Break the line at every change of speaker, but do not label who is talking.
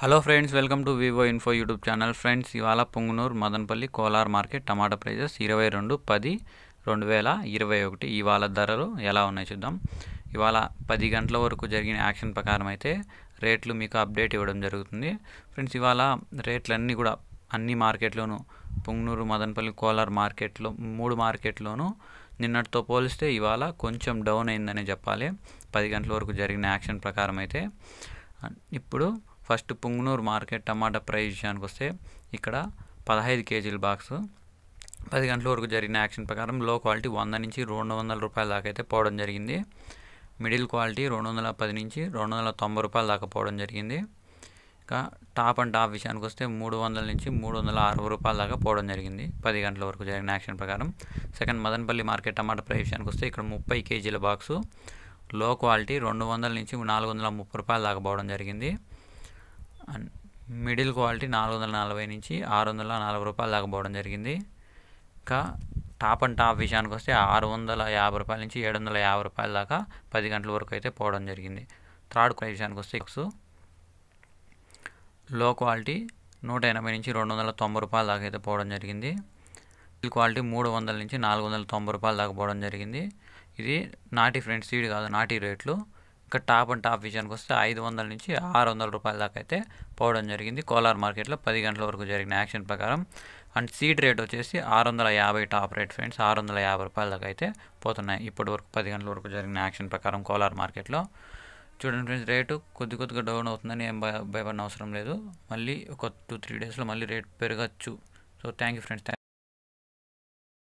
hello friends welcome to Vivo Info YouTube channel friends ఇవాళ Punganur Madanapalle Kolar market tomato prices ఇరవై రెండు పది రెండు వేల ఇరవై ఒకటి ఇవాళ ధరలు ఎలా ఉన్నాయి చూద్దాం ఇవాళ పది గంటల వరకు జరిగిన యాక్షన్ ప్రకారం అయితే రేట్లు మీకు అప్డేట్ ఇవ్వడం జరుగుతుంది ఫ్రెండ్స్ ఇవాళ రేట్లన్నీ కూడా అన్ని మార్కెట్లోనూ పొంగునూరు మదనపల్లి కోలార్ మార్కెట్లో మూడు మార్కెట్లోనూ నిన్నటితో పోలిస్తే ఇవాళ కొంచెం డౌన్ అయిందనే చెప్పాలి పది గంటల వరకు జరిగిన యాక్షన్ ప్రకారం అయితే ఇప్పుడు first Punganur market tomato price విషయానికి వస్తే ఇక్కడ పదహైదు కేజీల బాక్స్ పది గంటల వరకు జరిగిన యాక్షన్ ప్రకారం లో క్వాలిటీ వంద నుంచి రెండు వందల రూపాయల దాకా అయితే పోవడం జరిగింది మిడిల్ క్వాలిటీ రెండు వందల పది నుంచి రెండు వందల తొంభై రూపాయల దాకా పోవడం జరిగింది ఇంకా టాప్ అండ్ టాప్ విషయానికి వస్తే మూడు వందల నుంచి మూడు వందల అరవై రూపాయల దాకా పోవడం జరిగింది పది గంటల వరకు జరిగిన యాక్షన్ ప్రకారం second Madanapalle market tomato price విషయానికి వస్తే ఇక్కడ ముప్పై కేజీల బాక్సు లో క్వాలిటీ రెండు వందల నుంచి నాలుగు వందల ముప్పై రూపాయల దాకా పోవడం జరిగింది అండ్ మిడిల్ క్వాలిటీ నాలుగు వందల నలభై నుంచి ఆరు వందల నలభై రూపాయల దాకా పోవడం జరిగింది ఇంకా టాప్ అండ్ టాప్ విషయానికి వస్తే ఆరు వందల యాభై రూపాయల నుంచి ఏడు వందల యాభై రూపాయల దాకా పది గంటల వరకు అయితే పోవడం జరిగింది థర్డ్ క్వాలిటీ విషయానికి వస్తే ఎక్స్ లో క్వాలిటీ నూట ఎనభై నుంచి రెండు వందల తొంభై రూపాయల దాకా అయితే పోవడం జరిగింది మిడిల్ క్వాలిటీ మూడు వందల నుంచి నాలుగు వందల తొంభై రూపాయల దాకా పోవడం జరిగింది ఇది నాటి ఫ్రెండ్ సీడ్ కాదు నాటి రేట్లు ఇక టాప్ అండ్ టాప్ విజయానికి వస్తే ఐదు వందల నుంచి ఆరు వందల రూపాయల దాకా అయితే పోవడం జరిగింది కోలార్ మార్కెట్లో పది గంటల వరకు జరిగిన యాక్షన్ ప్రకారం అండ్ సీడ్ రేట్ వచ్చేసి ఆరు వందల యాభై టాప్ రేట్ ఫ్రెండ్స్ ఆరు వందల యాభై రూపాయల దాకా అయితే పోతున్నాయి ఇప్పటి వరకు పది గంటల వరకు జరిగిన యాక్షన్ ప్రకారం కోలార్ మార్కెట్లో చూడండి ఫ్రెండ్స్ రేటు కొద్ది కొద్దిగా డౌన్ అవుతుందని ఏం భయపడిన అవసరం లేదు మళ్ళీ ఒక టూ త్రీ డేస్లో మళ్ళీ రేట్ పెరగచ్చు సో థ్యాంక్ యూ ఫ్రెండ్స్